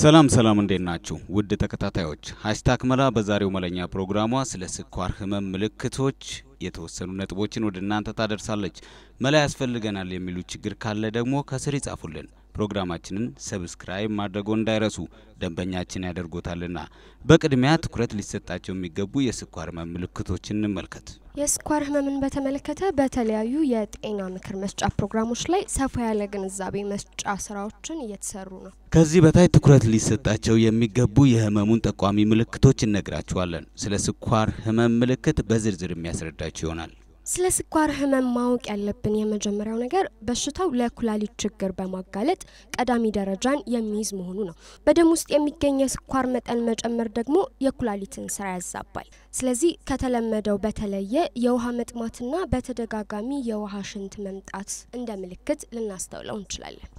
ሰላም ሰላም፣ እንዴት ናችሁ ውድ ተከታታዮች? ሀሽታግ መላ በዛሬው መለኛ ፕሮግራሟ ስለ ስኳር ህመም ምልክቶች የተወሰኑ ነጥቦችን ወደ እናንተ ታደርሳለች። መላ ያስፈልገናል የሚሉ ችግር ካለ ደግሞ ከስር ይጻፉልን። ፕሮግራማችንን ሰብስክራይብ ማድረጎ እንዳይረሱ፣ ደንበኛችን ያደርጎታልና። በቅድሚያ ትኩረት ሊሰጣቸው የሚገቡ የስኳር ህመም ምልክቶችን እንመልከት። የስኳር ህመምን በተመለከተ በተለያዩ የጤና ምክር መስጫ ፕሮግራሞች ላይ ሰፋ ያለ ግንዛቤ መስጫ ስራዎችን እየተሰሩ ነው። ከዚህ በታች ትኩረት ሊሰጣቸው የሚገቡ የህመሙን ጠቋሚ ምልክቶች እነግራችኋለን። ስለ ስኳር ህመም ምልክት በዝርዝር የሚያስረዳቸው ይሆናል። ስለ ስኳር ህመም ማወቅ ያለብን የመጀመሪያው ነገር በሽታው ለኩላሊት ችግር በማጋለጥ ቀዳሚ ደረጃን የሚይዝ መሆኑ ነው። በደም ውስጥ የሚገኝ የስኳር መጠን መጨመር ደግሞ የኩላሊትን ስራ ያዛባል። ስለዚህ ከተለመደው በተለየ የውሃ መጥማትና በተደጋጋሚ የውሃ ሽንት መምጣት እንደ ምልክት ልናስተውለው እንችላለን።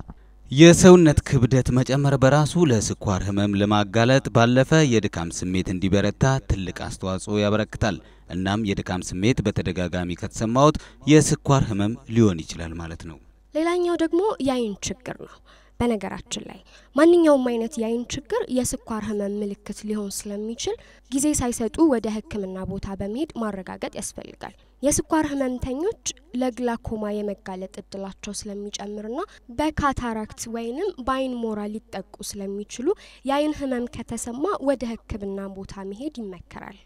የሰውነት ክብደት መጨመር በራሱ ለስኳር ህመም ለማጋለጥ ባለፈ የድካም ስሜት እንዲበረታ ትልቅ አስተዋጽኦ ያበረክታል። እናም የድካም ስሜት በተደጋጋሚ ከተሰማዎት የስኳር ህመም ሊሆን ይችላል ማለት ነው። ሌላኛው ደግሞ የአይን ችግር ነው። በነገራችን ላይ ማንኛውም አይነት የአይን ችግር የስኳር ህመም ምልክት ሊሆን ስለሚችል ጊዜ ሳይሰጡ ወደ ሕክምና ቦታ በመሄድ ማረጋገጥ ያስፈልጋል። የስኳር ህመምተኞች ለግላኮማ የመጋለጥ እድላቸው ስለሚጨምርና በካታራክት ወይንም በአይን ሞራ ሊጠቁ ስለሚችሉ የአይን ህመም ከተሰማ ወደ ሕክምና ቦታ መሄድ ይመከራል።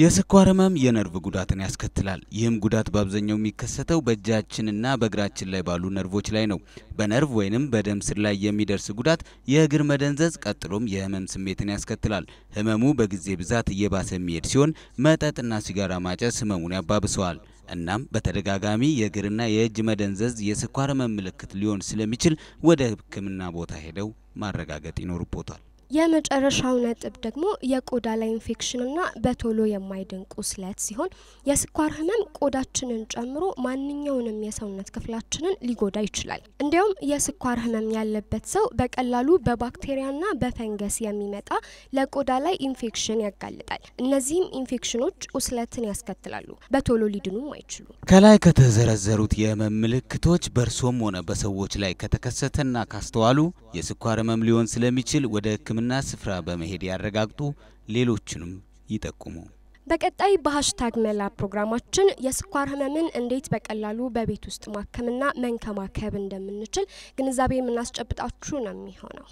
የስኳር ህመም የነርቭ ጉዳትን ያስከትላል። ይህም ጉዳት በአብዛኛው የሚከሰተው በእጃችንና በእግራችን ላይ ባሉ ነርቮች ላይ ነው። በነርቭ ወይንም በደም ስር ላይ የሚደርስ ጉዳት የእግር መደንዘዝ፣ ቀጥሎም የህመም ስሜትን ያስከትላል። ህመሙ በጊዜ ብዛት እየባሰ የሚሄድ ሲሆን መጠጥና ሲጋራ ማጨስ ህመሙን ያባብሰዋል። እናም በተደጋጋሚ የእግርና የእጅ መደንዘዝ የስኳር ህመም ምልክት ሊሆን ስለሚችል ወደ ህክምና ቦታ ሄደው ማረጋገጥ ይኖርቦታል። የመጨረሻው ነጥብ ደግሞ የቆዳ ላይ ኢንፌክሽንና በቶሎ የማይድን ቁስለት ሲሆን የስኳር ህመም ቆዳችንን ጨምሮ ማንኛውንም የሰውነት ክፍላችንን ሊጎዳ ይችላል። እንዲያውም የስኳር ህመም ያለበት ሰው በቀላሉ በባክቴሪያና በፈንገስ የሚመጣ ለቆዳ ላይ ኢንፌክሽን ያጋልጣል። እነዚህም ኢንፌክሽኖች ቁስለትን ያስከትላሉ፣ በቶሎ ሊድኑም አይችሉ። ከላይ ከተዘረዘሩት የህመም ምልክቶች በእርሶም ሆነ በሰዎች ላይ ከተከሰተና ካስተዋሉ የስኳር ህመም ሊሆን ስለሚችል ወደ ህክምና ስምና ስፍራ በመሄድ ያረጋግጡ፣ ሌሎችንም ይጠቁሙ። በቀጣይ በሀሽታግ መላ ፕሮግራማችን የስኳር ህመምን እንዴት በቀላሉ በቤት ውስጥ ማከምና መንከባከብ እንደምንችል ግንዛቤ የምናስጨብጣችሁ ነው የሚሆነው።